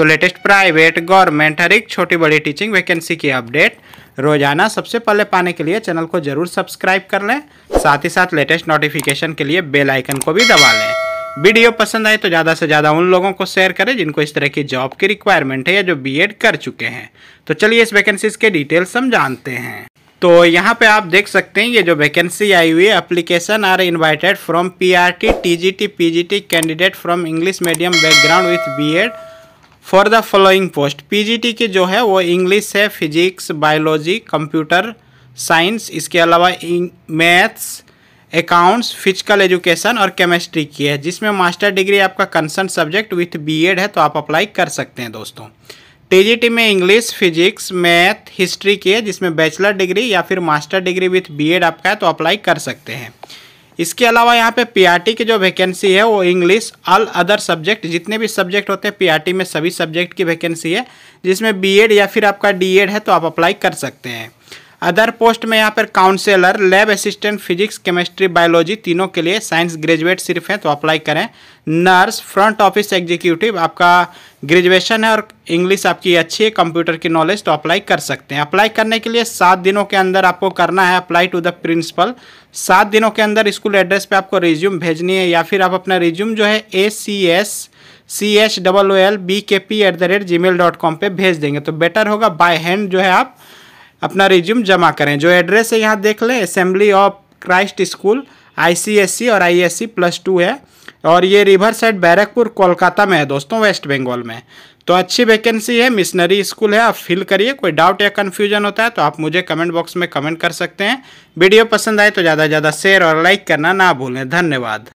तो latest private government हर एक छोटी बड़ी टीचिंग वैकेंसी की अपडेट रोजाना सबसे पहले पाने के लिए चैनल को जरूर सब्सक्राइब कर लें साथ ही साथ लेटेस्ट नोटिफिकेशन के लिए बेल आइकन को भी दबा लें वीडियो पसंद आए तो ज़्यादा से ज़्यादा उन लोगों को शेयर करें जिनको इस तरह की जॉब की रिक्वायरमेंट है या जो बी कर चुके हैं तो चलिए इस वैकेंसीज के डिटेल्स हम जानते हैं तो यहाँ पे आप देख सकते हैं ये जो वैकेंसी आई हुई है application are invited from PRT TGT PGT candidate from English medium background with BEd for the following post PGT की जो है वो इंग्लिश है फिजिक्स बायोलॉजी कंप्यूटर साइंस इसके अलावा मैथ्स अकाउंट्स फिजिकल एजुकेशन और केमिस्ट्री की है जिसमें मास्टर डिग्री आपका कंसर्न सब्जेक्ट विथ बीएड है तो आप अप्लाई कर सकते हैं दोस्तों टीजीटी में इंग्लिश फिजिक्स मैथ हिस्ट्री की है जिसमें बैचलर डिग्री या फिर मास्टर डिग्री विथ बीएड आपका है तो अप्लाई कर सकते हैं इसके अलावा यहाँ पे पीआरटी की जो वैकेंसी है वो इंग्लिश ऑल अदर सब्जेक्ट जितने भी सब्जेक्ट होते हैं पीआरटी में सभी सब्जेक्ट की वैकेंसी है जिसमें बीएड या फिर आपका डीएड है तो आप अप्लाई कर सकते हैं अदर पोस्ट में यहाँ पर counsellor lab assistant physics chemistry biology तीनों के लिए साइंस ग्रेजुएट सिर्फ हैं तो अप्लाई करें नर्स फ्रंट ऑफिस एग्जीक्यूटिव आपका ग्रेजुएशन है और इंग्लिश आपकी अच्छी है कंप्यूटर की नॉलेज तो अप्लाई कर सकते हैं अप्लाई करने के लिए सात दिनों के अंदर आपको करना है अप्लाई टू द प्रिंसिपल सात दिनों के अंदर स्कूल एड्रेस पर आपको रिज्यूम भेजनी है या फिर आप अपना रिज्यूम जो है A C S C H double O L B K P at the rate G mail dot com पर भेज देंगे तो बेटर होगा बाय हैंड जो है आप अपना रिज्यूम जमा करें जो एड्रेस है यहाँ देख लें assembly of Christ school ICSC और आईएससी प्लस टू है और ये रिवर साइड बैरकपुर कोलकाता में है दोस्तों वेस्ट बंगाल में तो अच्छी वैकेंसी है मिशनरी स्कूल है आप फिल करिए कोई डाउट या कन्फ्यूजन होता है तो आप मुझे कमेंट बॉक्स में कमेंट कर सकते हैं वीडियो पसंद आए तो ज़्यादा से ज़्यादा शेयर और लाइक करना ना भूलें धन्यवाद